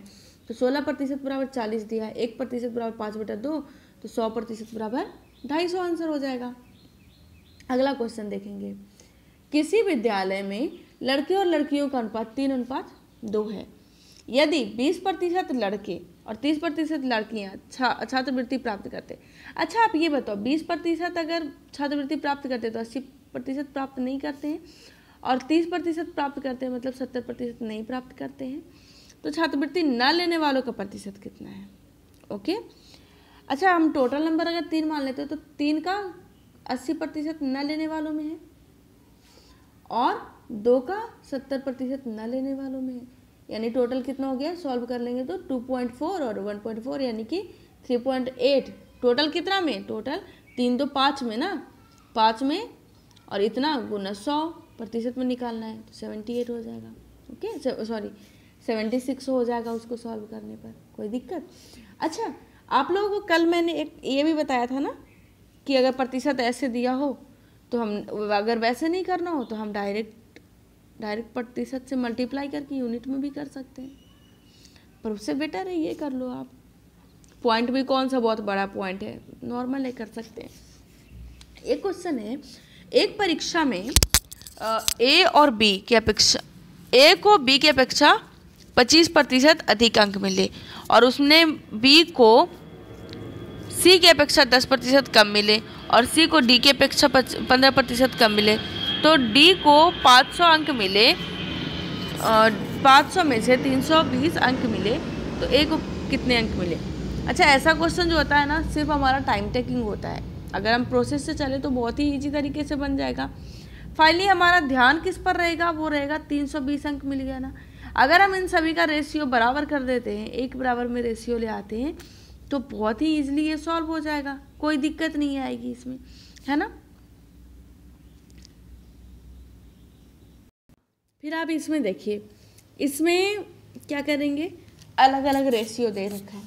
तो सोलह प्रतिशत बराबर चालीस दिया है एक प्रतिशत बराबर पाँच बटा दो तो सौ प्रतिशत बराबर ढाई सौ आंसर हो जाएगा अगला क्वेश्चन देखेंगे किसी विद्यालय में लड़के और लड़कियों का अनुपात तीन अनुपात दो है यदि 20 प्रतिशत लड़के और 30 प्रतिशत लड़कियाँ छा छात्रवृत्ति प्राप्त करते अच्छा आप ये बताओ 20 प्रतिशत अगर छात्रवृत्ति प्राप्त करते तो 80 प्रतिशत प्राप्त नहीं करते हैं और 30 प्रतिशत प्राप्त करते हैं मतलब 70 प्रतिशत नहीं प्राप्त करते हैं तो छात्रवृत्ति न लेने वालों का प्रतिशत कितना है ओके अच्छा हम टोटल नंबर अगर तीन मान लेते हैं तो तीन का अस्सी प्रतिशत न लेने वालों में है और दो का सत्तर प्रतिशत न लेने वालों में यानी टोटल कितना हो गया सॉल्व कर लेंगे तो टू पॉइंट फोर और वन पॉइंट फोर यानी कि थ्री पॉइंट एट टोटल कितना में टोटल तीन दो पाँच में ना पाँच में और इतना गुना सौ प्रतिशत में निकालना है तो सेवेंटी एट हो जाएगा ओके सॉरी सेवेंटी सिक्स हो जाएगा उसको सॉल्व करने पर कोई दिक्कत अच्छा आप लोगों को कल मैंने एक ये भी बताया था ना कि अगर प्रतिशत ऐसे दिया हो तो हम अगर वैसे नहीं करना हो तो हम डायरेक्ट डायरेक्ट प्रतिशत से मल्टीप्लाई करके यूनिट में भी कर सकते हैं पर उससे बेटर है ये कर लो आप पॉइंट भी कौन सा बहुत बड़ा पॉइंट है नॉर्मल है कर सकते हैं एक क्वेश्चन है एक परीक्षा में ए और बी की अपेक्षा ए को बी की अपेक्षा 25 प्रतिशत अधिक अंक मिले और उसने बी को सी की अपेक्षा 10 प्रतिशत कम मिले और सी को डी की अपेक्षा पंद्रह प्रतिशत कम मिले तो डी को 500 अंक मिले पाँच सौ में से तीन सौ बीस अंक मिले तो ए को कितने अंक मिले अच्छा ऐसा क्वेश्चन जो होता है ना सिर्फ हमारा टाइम टेकिंग होता है अगर हम प्रोसेस से चले तो बहुत ही ईजी तरीके से बन जाएगा फाइनली हमारा ध्यान किस पर रहेगा वो रहेगा तीन सौ बीस अंक मिल गया ना अगर हम इन सभी का रेशियो बराबर कर देते हैं एक बराबर में रेशियो ले आते हैं तो बहुत ही ईजिली ये सॉल्व हो जाएगा कोई दिक्कत नहीं आएगी इसमें है ना फिर आप इसमें देखिए इसमें क्या करेंगे अलग अलग रेशियो दे रखा है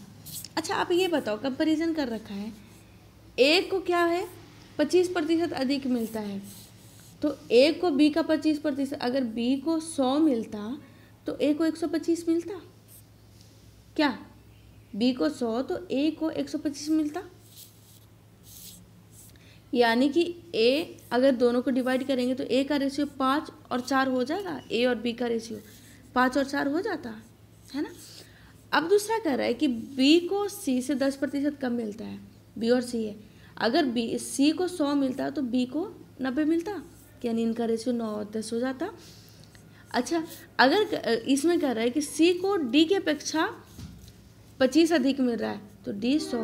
अच्छा आप ये बताओ कंपैरिजन कर रखा है एक को क्या है पच्चीस प्रतिशत अधिक मिलता है तो ए को बी का पच्चीस प्रतिशत अगर बी को सौ मिलता तो ए को एक सौ पच्चीस मिलता क्या बी को सौ तो ए को एक सौ पच्चीस मिलता यानी कि ए अगर दोनों को डिवाइड करेंगे तो ए का रेशियो पाँच और चार हो जाएगा ए और बी का रेशियो पाँच और चार हो जाता है ना अब दूसरा कह रहा है कि बी को सी से दस प्रतिशत कम मिलता है बी और सी है अगर बी सी को सौ मिलता है तो बी को नब्बे मिलता यानी इनका रेशियो नौ और दस हो जाता अच्छा अगर इसमें कह रहा है कि सी को डी की अपेक्षा पच्चीस अधिक मिल रहा है तो डी सौ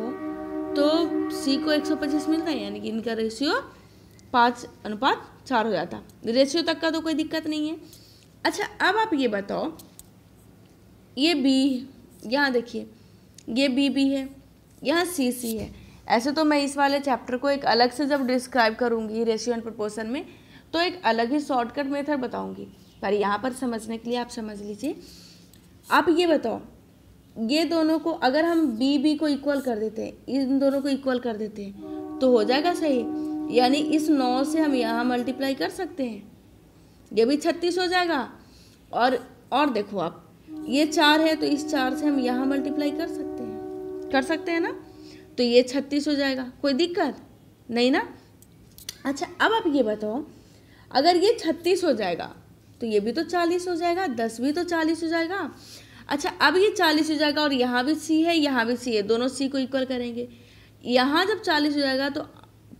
तो सी को 125 मिलता है यानी कि इनका रेशियो पाँच अनुपात चार हो जाता रेशियो तक का तो कोई दिक्कत नहीं है अच्छा अब आप ये बताओ ये बी यहाँ देखिए ये बी बी है यहाँ सी सी है ऐसे तो मैं इस वाले चैप्टर को एक अलग से जब डिस्क्राइब करूँगी रेशियो एंड प्रपोर्सन में तो एक अलग ही शॉर्टकट मेथड बताऊँगी पर यहाँ पर समझने के लिए आप समझ लीजिए आप ये बताओ ये दोनों को अगर हम बी बी को इक्वल कर देते हैं इन दोनों को इक्वल कर देते हैं तो हो जाएगा सही यानी इस नौ से हम यहाँ मल्टीप्लाई कर सकते हैं ये भी छत्तीस हो जाएगा और और देखो आप ये चार है तो इस चार से हम यहाँ मल्टीप्लाई कर सकते हैं कर सकते हैं ना तो ये छत्तीस हो जाएगा कोई दिक्कत नहीं ना अच्छा अब आप ये बताओ अगर ये छत्तीस हो जाएगा तो ये भी तो चालीस हो जाएगा दस भी तो चालीस हो जाएगा अच्छा अब ये चालीस हो जाएगा और यहाँ भी सी है यहाँ भी सी है दोनों सी को इक्वल करेंगे यहाँ जब चालीस हो जाएगा तो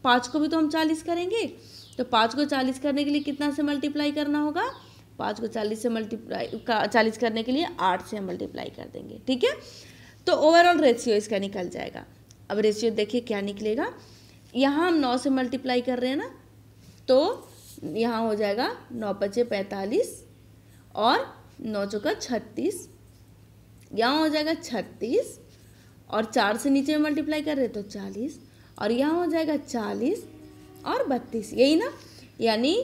पाँच को भी तो हम चालीस करेंगे तो पाँच को चालीस करने के लिए कितना से मल्टीप्लाई करना होगा पाँच को चालीस से मल्टीप्लाई चालीस करने के लिए आठ से हम मल्टीप्लाई कर देंगे ठीक है तो ओवरऑल रेशियो इसका निकल जाएगा अब रेशियो देखिए क्या निकलेगा यहाँ हम नौ से मल्टीप्लाई कर रहे हैं ना तो यहाँ हो जाएगा नौ पचे पैंतालीस और नौ चौका छत्तीस यहाँ हो जाएगा छत्तीस और चार से नीचे में मल्टीप्लाई कर रहे तो चालीस और यहाँ हो जाएगा चालीस और बत्तीस यही ना यानी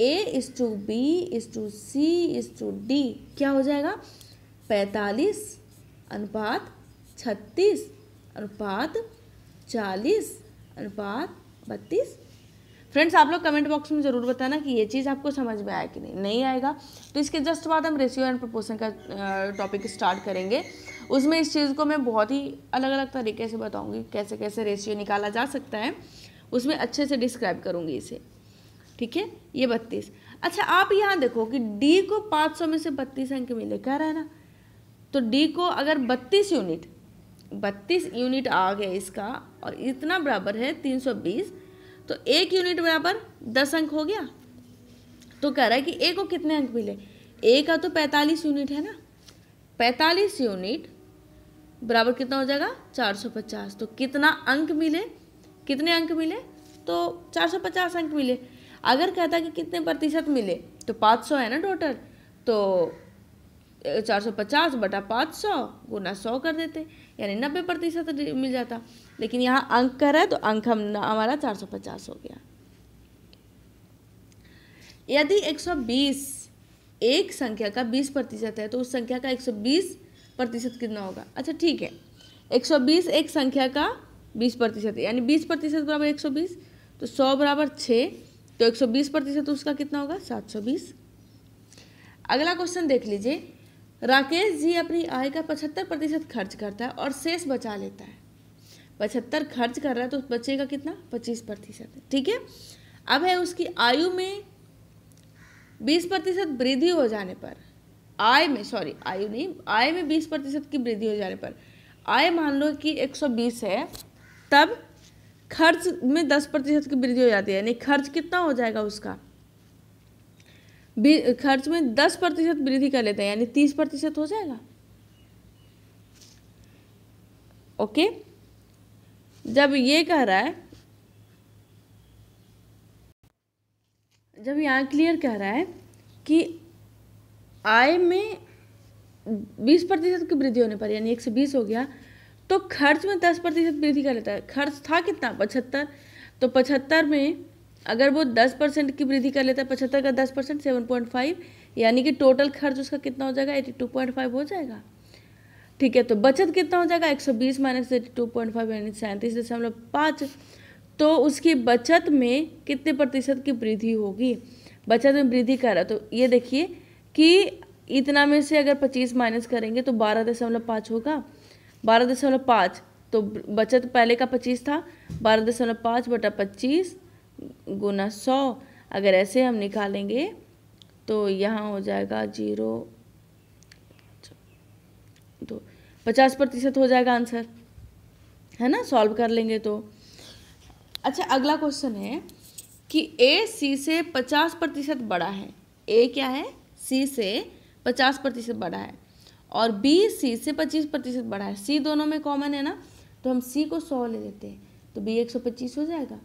A is to B is to C is to D क्या हो जाएगा पैंतालीस अनुपात छत्तीस अनुपात चालीस अनुपात बत्तीस फ्रेंड्स आप लोग कमेंट बॉक्स में ज़रूर बताना कि ये चीज़ आपको समझ में आया कि नहीं नहीं आएगा तो इसके जस्ट बाद हम रेशियो एंड प्रपोर्सन का टॉपिक स्टार्ट करेंगे उसमें इस चीज़ को मैं बहुत ही अलग अलग तरीके से बताऊँगी कैसे कैसे रेशियो निकाला जा सकता है उसमें अच्छे से डिस्क्राइब करूँगी इसे ठीक है ये बत्तीस अच्छा आप यहाँ देखो कि डी को पाँच सौ में से बत्तीस अंक मिले कह रहे है ना तो डी को अगर बत्तीस यूनिट बत्तीस यूनिट आ गया इसका और इतना बराबर है तीन सौ बीस तो एक यूनिट बराबर दस अंक हो गया तो कह रहा है कि ए को कितने अंक मिले ए का तो पैंतालीस यूनिट है ना पैंतालीस यूनिट बराबर कितना हो जाएगा चार सौ पचास तो कितना अंक मिले कितने अंक मिले तो चार सौ पचास अंक मिले अगर कहता कि कितने प्रतिशत मिले तो पाँच सौ है ना टोटल तो चार सौ पचास बटा पाँच सौ गुना सौ कर देते यानी नब्बे प्रतिशत मिल जाता लेकिन यहाँ अंक कर रहा है तो अंक हम हमारा 450 हो गया यदि 120 एक संख्या का 20 प्रतिशत है तो उस संख्या का 120 प्रतिशत कितना होगा अच्छा ठीक है 120 एक संख्या का 20 प्रतिशत यानी 20 प्रतिशत बराबर 120 तो 100 बराबर छः तो 120 प्रतिशत उसका कितना होगा 720 अगला क्वेश्चन देख लीजिए राकेश जी अपनी आय का 75 प्रतिशत खर्च करता है और शेष बचा लेता है पचहत्तर खर्च कर रहा है तो बच्चे का कितना पच्चीस प्रतिशत ठीक है अब है उसकी आयु में बीस प्रतिशत वृद्धि हो जाने पर आय में सॉरी आयु नहीं आय में बीस प्रतिशत की वृद्धि हो जाने पर आय मान लो कि एक सौ बीस है तब खर्च में दस प्रतिशत की वृद्धि हो जाती है यानी खर्च कितना हो जाएगा उसका खर्च में दस प्रतिशत वृद्धि कर लेते हैं यानी तीस प्रतिशत हो जाएगा ओके okay? जब ये कह रहा है जब यहाँ क्लियर कह रहा है कि आय में बीस प्रतिशत की वृद्धि होने पर यानी एक से बीस हो गया तो खर्च में दस प्रतिशत वृद्धि कर लेता है खर्च था कितना पचहत्तर तो पचहत्तर में अगर वो दस परसेंट की वृद्धि कर लेता है पचहत्तर का दस परसेंट सेवन पॉइंट फाइव यानी कि टोटल खर्च उसका कितना हो जाएगा एटी टू पॉइंट फाइव हो जाएगा ठीक है तो बचत कितना हो जाएगा एक सौ बीस minus thirty two point five यानी सैंतीस दशमलव पाँच तो उसकी बचत में कितने प्रतिशत की वृद्धि होगी बचत में वृद्धि कर रहा तो ये देखिए कि इतना में से अगर पच्चीस माइनस करेंगे तो बारह दशमलव पाँच होगा बारह दशमलव पाँच तो बचत पहले का पच्चीस था बारह दशमलव पाँच बटा पच्चीस गुना सौ अगर ऐसे हम निकालेंगे तो यहाँ हो जाएगा जीरो तो पचास प्रतिशत हो जाएगा आंसर है ना सॉल्व कर लेंगे तो अच्छा अगला क्वेश्चन है कि ए सी से पचास प्रतिशत बड़ा है ए क्या है सी से पचास प्रतिशत बड़ा है और बी सी से पच्चीस प्रतिशत बड़ा है सी दोनों में कॉमन है ना तो हम सी को सौ ले लेते हैं तो बी एक सौ पच्चीस हो जाएगा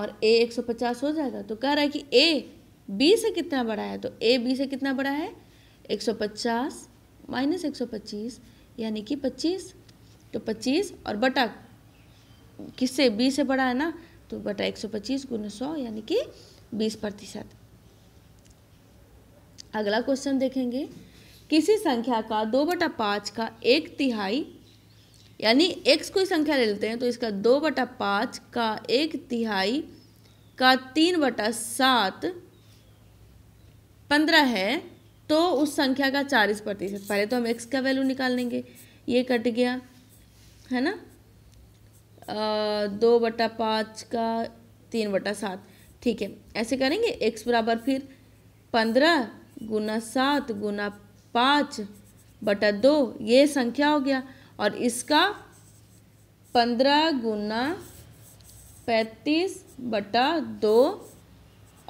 और ए एक सौ पचास हो जाएगा तो कह रहा है कि ए बी से कितना बड़ा है तो ए बी से कितना बड़ा है एक सौ पचास माइनस एक सौ पच्चीस यानी कि पच्चीस तो पच्चीस और बटा किससे बीस से बड़ा है ना तो बटा एक सौ पच्चीस गुण सौ यानी कि बीस प्रतिशत अगला क्वेश्चन देखेंगे किसी संख्या का दो बटा पाँच का एक तिहाई यानी एक्स कोई संख्या ले लेते हैं तो इसका दो बटा पाँच का एक तिहाई का तीन बटा सात पंद्रह है तो उस संख्या का चालीस प्रतिशत पहले तो हम एक्स का वैल्यू निकाल लेंगे ये कट गया है ना आ, दो बटा पाँच का तीन बटा सात ठीक है ऐसे करेंगे एक्स बराबर फिर पंद्रह गुना सात गुना पाँच बटा दो ये संख्या हो गया और इसका पंद्रह गुना पैंतीस बटा दो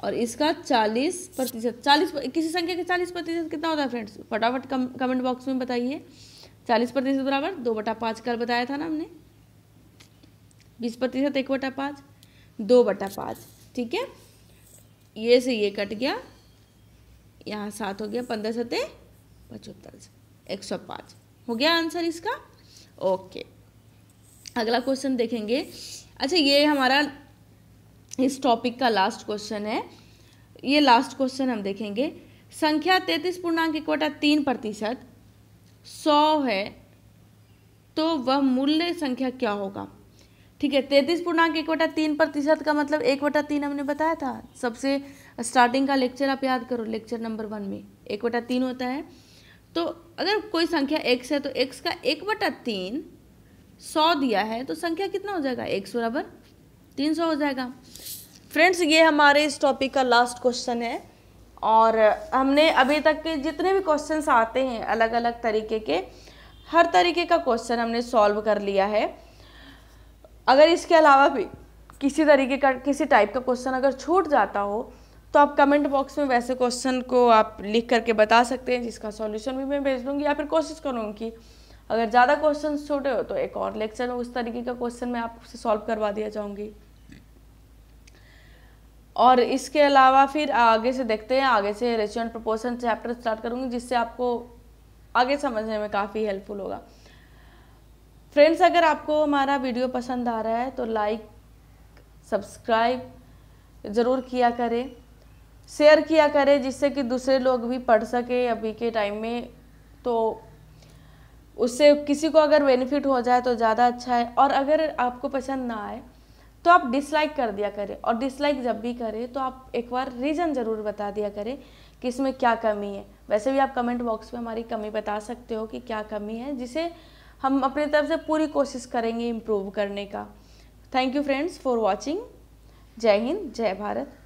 और इसका चालीस प्रतिशत चालीस किसी संख्या का चालीस प्रतिशत कितना होता है फ्रेंड्स फटाफट कम कमेंट बॉक्स में बताइए चालीस प्रतिशत बराबर दो बटा पाँच कल बताया था ना हमने बीस प्रतिशत एक बटा पाँच दो बटा पाँच ठीक है ये से ये कट गया यहाँ सात हो गया पंद्रह सते पचहत्तर एक सौ पाँच हो गया आंसर इसका ओके अगला क्वेश्चन देखेंगे अच्छा ये हमारा इस टॉपिक का लास्ट क्वेश्चन है ये लास्ट क्वेश्चन हम देखेंगे संख्या तैतीस पूर्णांक इक्वटा तीन प्रतिशत सौ है तो वह मूल्य संख्या क्या होगा ठीक है तैतीस पूर्णांक एक तीन प्रतिशत का मतलब एक वटा तीन हमने बताया था सबसे स्टार्टिंग का लेक्चर आप याद करो लेक्चर नंबर वन में एक वटा तीन होता है तो अगर कोई संख्या एक्स है तो एक्स का एक वटा तीन सौ दिया है तो संख्या कितना हो जाएगा एक्स बराबर तीन सौ हो जाएगा फ्रेंड्स ये हमारे इस टॉपिक का लास्ट क्वेश्चन है और हमने अभी तक के जितने भी क्वेश्चन आते हैं अलग अलग तरीके के हर तरीके का क्वेश्चन हमने सॉल्व कर लिया है अगर इसके अलावा भी किसी तरीके का किसी टाइप का क्वेश्चन अगर छूट जाता हो तो आप कमेंट बॉक्स में वैसे क्वेश्चन को आप लिख करके बता सकते हैं जिसका सॉल्यूशन भी मैं भेज दूँगी या फिर कोशिश करूँगी अगर ज़्यादा क्वेश्चन छोटे हो तो एक और लेक्चर में उस तरीके का क्वेश्चन मैं आपसे सॉल्व करवा दिया जाऊँगी और इसके अलावा फिर आगे से देखते हैं आगे से रेशियो एंड चैप्टर स्टार्ट करूँगी जिससे आपको आगे समझने में काफ़ी हेल्पफुल होगा फ्रेंड्स अगर आपको हमारा वीडियो पसंद आ रहा है तो लाइक सब्सक्राइब ज़रूर किया करें शेयर किया करें जिससे कि दूसरे लोग भी पढ़ सके अभी के टाइम में तो उससे किसी को अगर बेनिफिट हो जाए तो ज़्यादा अच्छा है और अगर आपको पसंद ना आए तो आप डिसलाइक कर दिया करें और डिसलाइक जब भी करें तो आप एक बार रीज़न ज़रूर बता दिया करें कि इसमें क्या कमी है वैसे भी आप कमेंट बॉक्स में हमारी कमी बता सकते हो कि क्या कमी है जिसे हम अपनी तरफ से पूरी कोशिश करेंगे इम्प्रूव करने का thank you friends for watching जय हिंद जय भारत